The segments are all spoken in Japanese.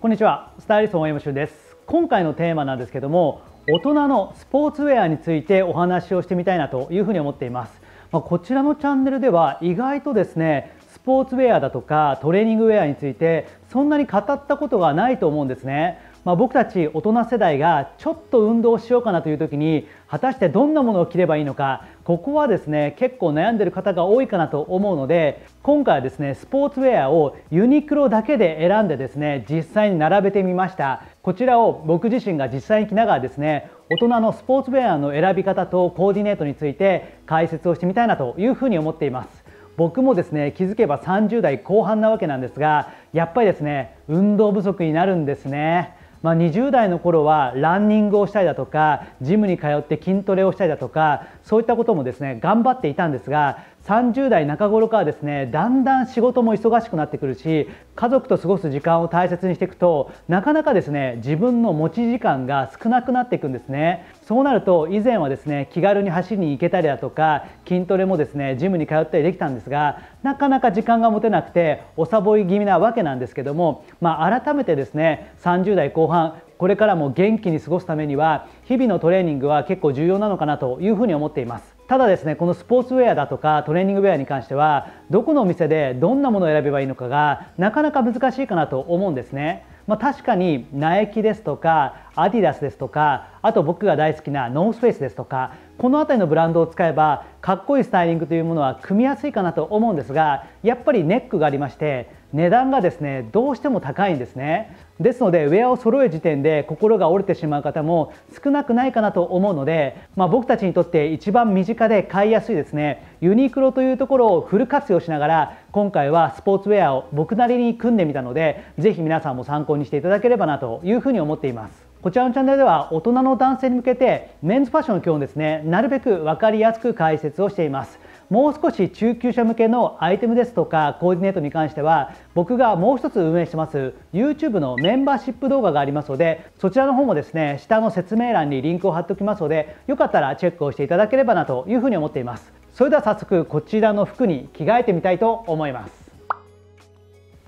こんにちはスタイリスト大山俊です今回のテーマなんですけども大人のスポーツウェアについてお話をしてみたいなというふうに思っていますまあ、こちらのチャンネルでは意外とですねスポーツウェアだとかトレーニングウェアについてそんなに語ったことがないと思うんですねまあ、僕たち大人世代がちょっと運動しようかなという時に果たしてどんなものを着ればいいのかここはですね結構悩んでる方が多いかなと思うので今回はですねスポーツウェアをユニクロだけで選んでですね実際に並べてみましたこちらを僕自身が実際に着ながらですね大人のスポーツウェアの選び方とコーディネートについて解説をしてみたいなというふうに思っています僕もですね気づけば30代後半なわけなんですがやっぱりですね運動不足になるんですねまあ、20代の頃はランニングをしたりだとかジムに通って筋トレをしたりだとかそういったこともですね頑張っていたんですが30代中頃からですねだんだん仕事も忙しくなってくるし家族と過ごす時間を大切にしていくとなかなかですね自分の持ち時間が少なくなっていくんですねそうなると以前はですね気軽に走りに行けたりだとか筋トレもですねジムに通ったりできたんですがなかなか時間が持てなくておさぼり気味なわけなんですけども、まあ、改めてですね30代後半これからも元気に過ごすためには日々のトレーニングは結構重要なのかなというふうに思っています。ただですねこのスポーツウェアだとかトレーニングウェアに関してはどこのお店でどんなものを選べばいいのかがなかなか難しいかなと思うんですね、まあ、確かにナイキですとかアディダスですとかあと僕が大好きなノースフェイスですとかこの辺りのブランドを使えばかっこいいスタイリングというものは組みやすいかなと思うんですがやっぱりネックがありまして値段がですねどうしても高いんですねですのでウェアを揃える時点で心が折れてしまう方も少なくないかなと思うので、まあ、僕たちにとって一番身近で買いやすいですねユニクロというところをフル活用しながら今回はスポーツウェアを僕なりに組んでみたので是非皆さんも参考にしていただければなというふうに思っていますこちらのチャンネルでは大人の男性に向けてメンズファッションの基本ですねなるべく分かりやすく解説をしていますもう少し中級者向けのアイテムですとかコーディネートに関しては僕がもう一つ運営してます YouTube のメンバーシップ動画がありますのでそちらの方もですね下の説明欄にリンクを貼っておきますのでよかったらチェックをしていただければなというふうに思っていますそれでは早速こちらの服に着替えてみたいと思います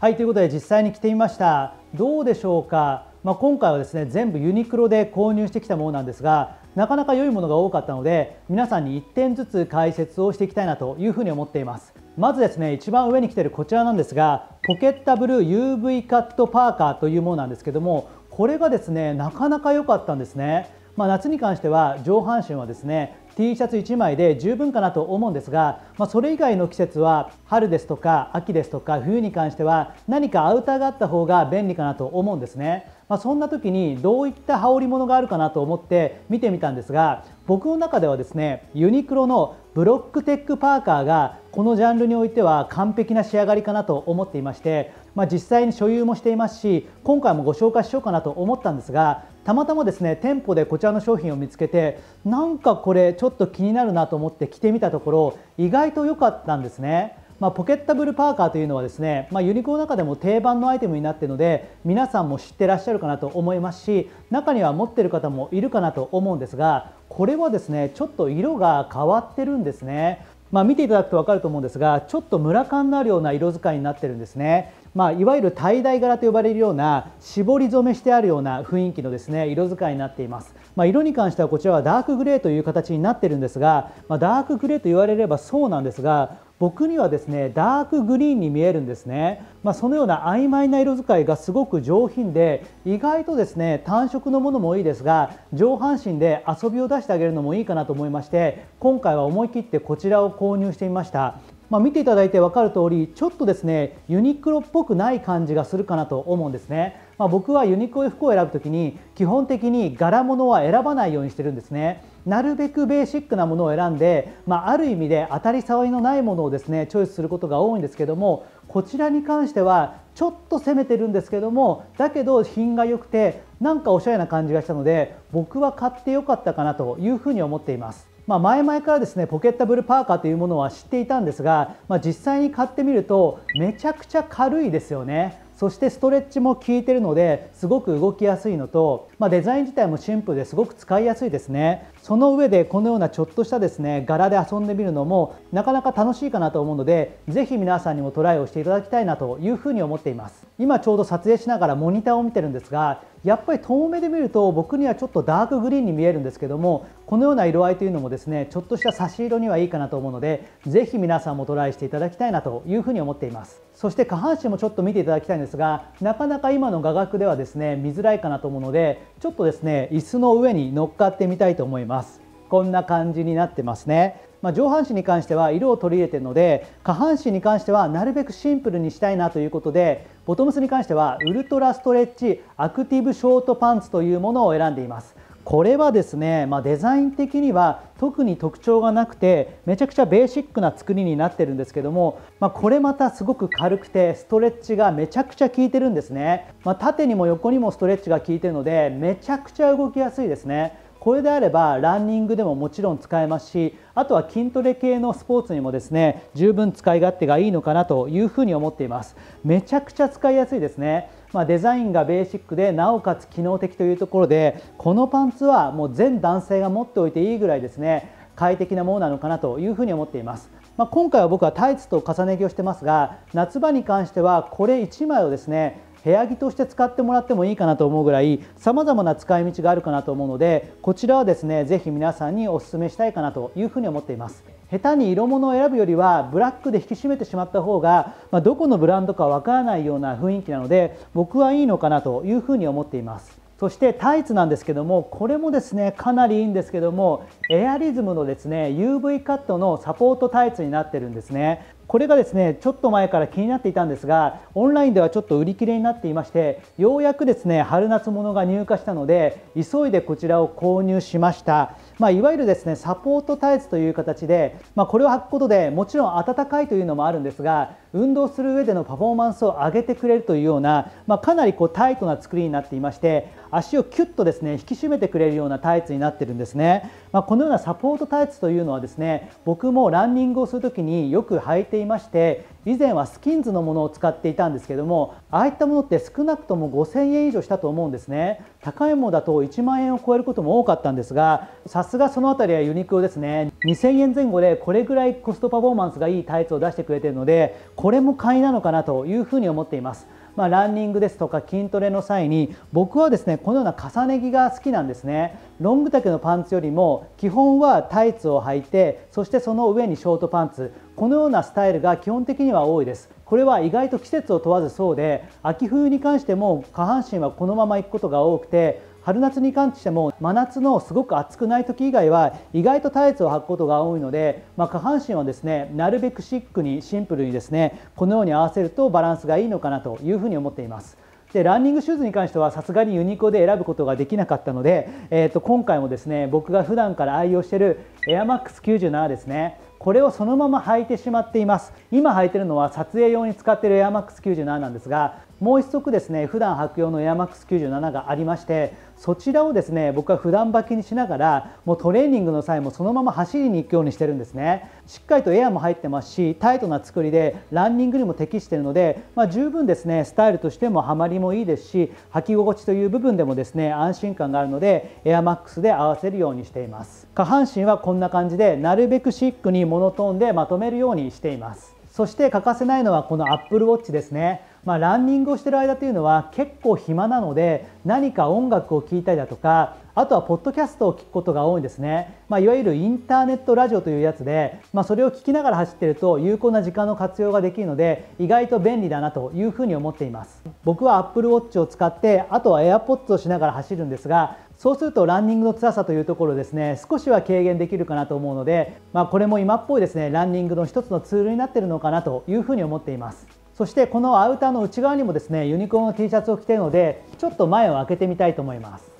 はいということで実際に着てみましたどうでしょうかまあ、今回はですね全部ユニクロで購入してきたものなんですがなかなか良いものが多かったので皆さんに1点ずつ解説をしていきたいなというふに思っていますまずですね一番上に来てるこちらなんですがポケッタブルー UV カットパーカーというものなんですけどもこれがですねなかなか良かったんですねまあ、夏に関しては上半身はですね T シャツ1枚で十分かなと思うんですが、まあ、それ以外の季節は春ですとか秋ですとか冬に関しては何かアウターがあった方が便利かなと思うんですね、まあ、そんな時にどういった羽織物があるかなと思って見てみたんですが僕の中ではですねユニクロのブロックテックパーカーがこのジャンルにおいては完璧な仕上がりかなと思っていまして、まあ、実際に所有もしていますし今回もご紹介しようかなと思ったんですがたまたまですね店舗でこちらの商品を見つけてなんかこれちょっと気になるなと思って着てみたところ意外と良かったんですね。まあ、ポケッタブルパーカーというのはですね、まあ、ユニーンの中でも定番のアイテムになっているので皆さんも知ってらっしゃるかなと思いますし中には持っている方もいるかなと思うんですがこれはですねちょっと色が変わってるんですねまあ、見ていただくと分かると思うんですがちょっと村感のあるような色使いになってるんですね、まあ、いわゆる滞在柄と呼ばれるような絞り染めしてあるような雰囲気のですね色使いになっていますまあ、色に関してはこちらはダークグレーという形になってるんですが、まあ、ダークグレーと言われればそうなんですが僕にはですねダークグリーンに見えるんですね、まあ、そのような曖昧な色使いがすごく上品で意外とですね単色のものもいいですが上半身で遊びを出してあげるのもいいかなと思いまして今回は思い切ってこちらを購入してみました、まあ、見ていただいて分かるとおりちょっとですねユニクロっぽくない感じがするかなと思うんですねまあ、僕はユニクロで服を選ぶときに基本的に柄物は選ばないようにしてるんですねなるべくベーシックなものを選んで、まあ、ある意味で当たり障りのないものをですねチョイスすることが多いんですけどもこちらに関してはちょっと攻めてるんですけどもだけど品が良くてなんかおしゃれな感じがしたので僕は買ってよかったかなというふうに思っています。まあ、前々からですねポケットブルパーカーというものは知っていたんですが、まあ、実際に買ってみるとめちゃくちゃ軽いですよね。そしてストレッチも効いてるのですごく動きやすいのと、まあ、デザイン自体もシンプルですごく使いやすいですねその上でこのようなちょっとしたですね柄で遊んでみるのもなかなか楽しいかなと思うので是非皆さんにもトライをしていただきたいなというふうに思っています今ちょうど撮影しながらモニターを見てるんですがやっぱり遠目で見ると僕にはちょっとダークグリーンに見えるんですけどもこのような色合いというのもですねちょっとした差し色にはいいかなと思うのでぜひ皆さんもトライしていただきたいなというふうに思っていますそして下半身もちょっと見ていただきたいんですがなかなか今の画角ではですね見づらいかなと思うのでちょっとですね椅子の上に乗っかってみたいと思いますこんな感じになってますねまあ、上半身に関しては色を取り入れているので下半身に関してはなるべくシンプルにしたいなということでボトムスに関してはウルトラストレッチアクティブショートパンツというものを選んでいます。これはですね、まあ、デザイン的には特に特徴がなくてめちゃくちゃベーシックな作りになってるんですけども、まあ、これまたすごく軽くてストレッチがめちゃくちゃ効いてるんですね、まあ、縦にも横にもストレッチが効いてるのでめちゃくちゃ動きやすいですねこれであればランニングでももちろん使えますしあとは筋トレ系のスポーツにもですね十分使い勝手がいいのかなというふに思っていますめちゃくちゃ使いやすいですねまあ、デザインがベーシックでなおかつ機能的というところでこのパンツはもう全男性が持っておいていいぐらいですね快適なものなのかなというふに思っています。まあ、今回は僕はタイツと重ね着をしてますが夏場に関してはこれ1枚をですね部屋着として使ってもらってもいいかなと思うぐらいさまざまな使い道があるかなと思うのでこちらはですね是非皆さんにお勧めしたいかなというふうに思っています。下手に色物を選ぶよりはブラックで引き締めてしまった方が、まあ、どこのブランドかわからないような雰囲気なので僕はいいのかなというふうに思っていますそしてタイツなんですけどもこれもですねかなりいいんですけどもエアリズムのですね UV カットのサポートタイツになってるんですねこれがですねちょっと前から気になっていたんですがオンラインではちょっと売り切れになっていましてようやくですね春夏物が入荷したので急いでこちらを購入しました、まあ、いわゆるですねサポートタイツという形で、まあ、これを履くことでもちろん暖かいというのもあるんですが運動する上でのパフォーマンスを上げてくれるというような、まあ、かなりこうタイトな作りになっていまして足をキュッとですね引き締めてくれるようなタイツになってるんですね、まあ、このようなサポートタイツというのはですね僕もランニングをする時によく履いていまして以前はスキンズのものを使っていたんですけどもああいったものって少なくとも5000円以上したと思うんですね高いものだと1万円を超えることも多かったんですがさすがその辺りはユニクロですね2000円前後でこれぐらいコストパフォーマンスがいいタイツを出してくれてるのでこれも買いなのかなというふうに思っていますまあ、ランニングですとか筋トレの際に僕はですねこのような重ね着が好きなんですねロング丈のパンツよりも基本はタイツを履いてそしてその上にショートパンツこのようなスタイルが基本的には多いですこれは意外と季節を問わずそうで秋冬に関しても下半身はこのまま行くことが多くて春夏に関しても真夏のすごく暑くない時以外は意外とタイツを履くことが多いので、まあ、下半身はですねなるべくシックにシンプルにですねこのように合わせるとバランスがいいのかなというふうに思っています。でランニングシューズに関してはさすがにユニコで選ぶことができなかったので、えー、と今回もですね僕が普段から愛用している AirMax97 ですねこれをそのまま履いてしまっています今履いてるのは撮影用に使っている AirMax97 なんですがもう1足ですね普段履く用のエアマックス97がありましてそちらをですね僕は普段履きにしながらもうトレーニングの際もそのまま走りに行くようにしてるんですねしっかりとエアも入ってますしタイトな作りでランニングにも適しているので、まあ、十分ですねスタイルとしてもハマりもいいですし履き心地という部分でもですね安心感があるのでエアマックスで合わせるようにしています下半身はこんな感じでなるべくシックにモノトーンでまとめるようにしていますそして欠かせないのはこの Apple Watch ですねまあ、ランニングをしてる間というのは結構暇なので何か音楽を聴いたりだとかあとはポッドキャストを聞くことが多いんですね、まあ、いわゆるインターネットラジオというやつで、まあ、それを聞きながら走ってると有効な時間の活用ができるので意外と便利だなというふうに思っています僕は Apple Watch を使ってあとは AirPods をしながら走るんですがそうするとランニングの辛さというところですね少しは軽減できるかなと思うので、まあ、これも今っぽいですねランニングの一つのツールになってるのかなというふうに思っていますそしてこのアウターの内側にもですねユニコーンの T シャツを着ているのでちょっと前を開けてみたいと思います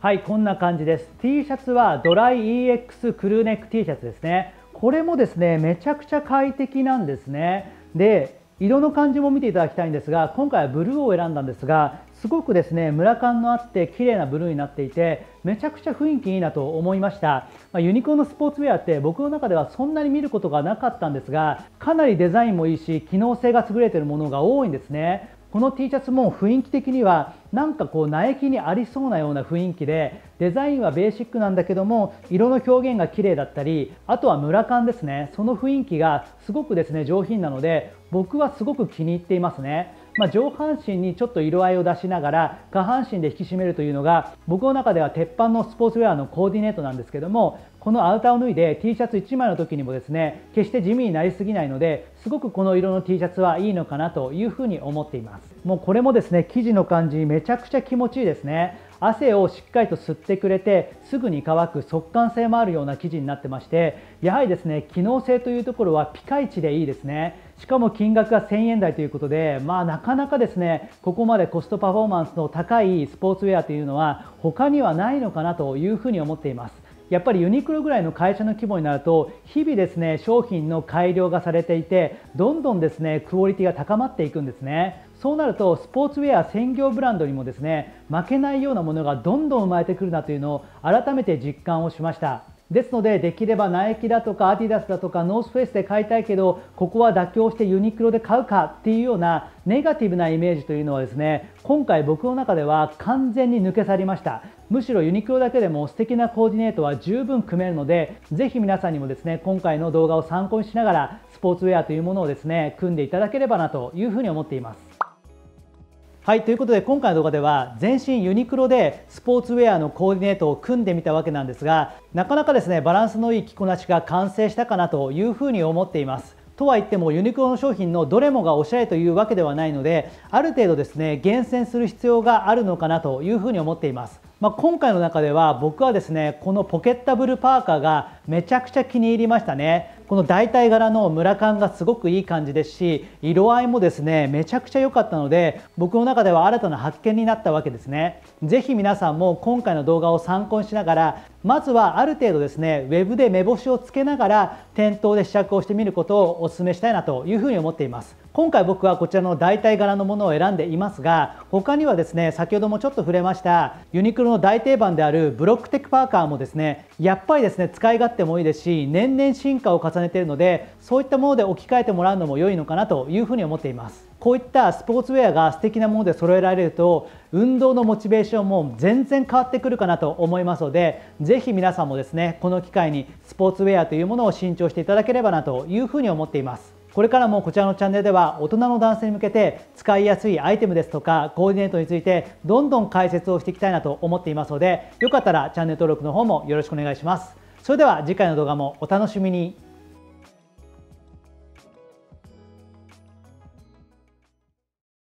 はいこんな感じです T シャツはドライ EX クルーネック T シャツですねこれもですねめちゃくちゃ快適なんですねで色の感じも見ていただきたいんですが今回はブルーを選んだんですがすごくですね村感のあって綺麗なブルーになっていてめちゃくちゃ雰囲気いいなと思いました、まあ、ユニクロのスポーツウェアって僕の中ではそんなに見ることがなかったんですがかなりデザインもいいし機能性が優れているものが多いんですねこの T シャツも雰囲気的にはなんかこう苗木にありそうなような雰囲気でデザインはベーシックなんだけども色の表現が綺麗だったりあとは村感ですねその雰囲気がすごくですね上品なので僕はすごく気に入っていますねまあ、上半身にちょっと色合いを出しながら下半身で引き締めるというのが僕の中では鉄板のスポーツウェアのコーディネートなんですけどもこのアウターを脱いで T シャツ1枚の時にもですね決して地味になりすぎないのですごくこの色の T シャツはいいのかなというふうに思っていますもうこれもですね生地の感じめちゃくちゃ気持ちいいですね汗をしっかりと吸ってくれてすぐに乾く速乾性もあるような生地になってましてやはりですね機能性というところはピカイチでいいですねしかも金額が1000円台ということで、まあ、なかなかですねここまでコストパフォーマンスの高いスポーツウェアというのは他にはないのかなというふうに思っています。やっぱりユニクロぐらいの会社の規模になると日々ですね商品の改良がされていてどんどんですねクオリティが高まっていくんですねそうなるとスポーツウェア専業ブランドにもですね負けないようなものがどんどん生まれてくるなというのを改めて実感をしましたですのでできればナイキだとかアディダスだとかノースフェイスで買いたいけどここは妥協してユニクロで買うかっていうようなネガティブなイメージというのはですね今回僕の中では完全に抜け去りましたむしろユニクロだけでも素敵なコーディネートは十分組めるのでぜひ皆さんにもですね今回の動画を参考にしながらスポーツウェアというものをですね組んでいただければなというふうに思っていますはいということで今回の動画では全身ユニクロでスポーツウェアのコーディネートを組んでみたわけなんですがなかなかですねバランスのいい着こなしが完成したかなというふうに思っていますとは言ってもユニクロの商品のどれもがおしゃれというわけではないのである程度ですね厳選する必要があるのかなというふうに思っています、まあ、今回の中では僕はですねこのポケッタブルパーカーがめちゃくちゃ気に入りましたねこの大体柄のムラ感がすごくいい感じですし色合いもですねめちゃくちゃ良かったので僕の中では新たな発見になったわけですねぜひ皆さんも今回の動画を参考にしながらまずはある程度ですねウェブで目星をつけながら店頭で試着をしてみることをお勧めしたいなというふうに思っています今回僕はこちらの代替柄のものを選んでいますが他にはですね先ほどもちょっと触れましたユニクロの大定番であるブロックテックパーカーもですねやっぱりですね使い勝手もいいですし年々進化を重ねているのでそういったもので置き換えてもらうのも良いのかなというふうに思っていますこういったスポーツウェアが素敵なもので揃えられると運動のモチベーションも全然変わってくるかなと思いますのでぜひ皆さんもですねこの機会にスポーツウェアというものを新調していただければなというふうに思っていますこれからもこちらのチャンネルでは大人の男性に向けて使いやすいアイテムですとかコーディネートについてどんどん解説をしていきたいなと思っていますのでよかったらチャンネル登録の方もよろしくお願いしますそれでは次回の動画もお楽しみに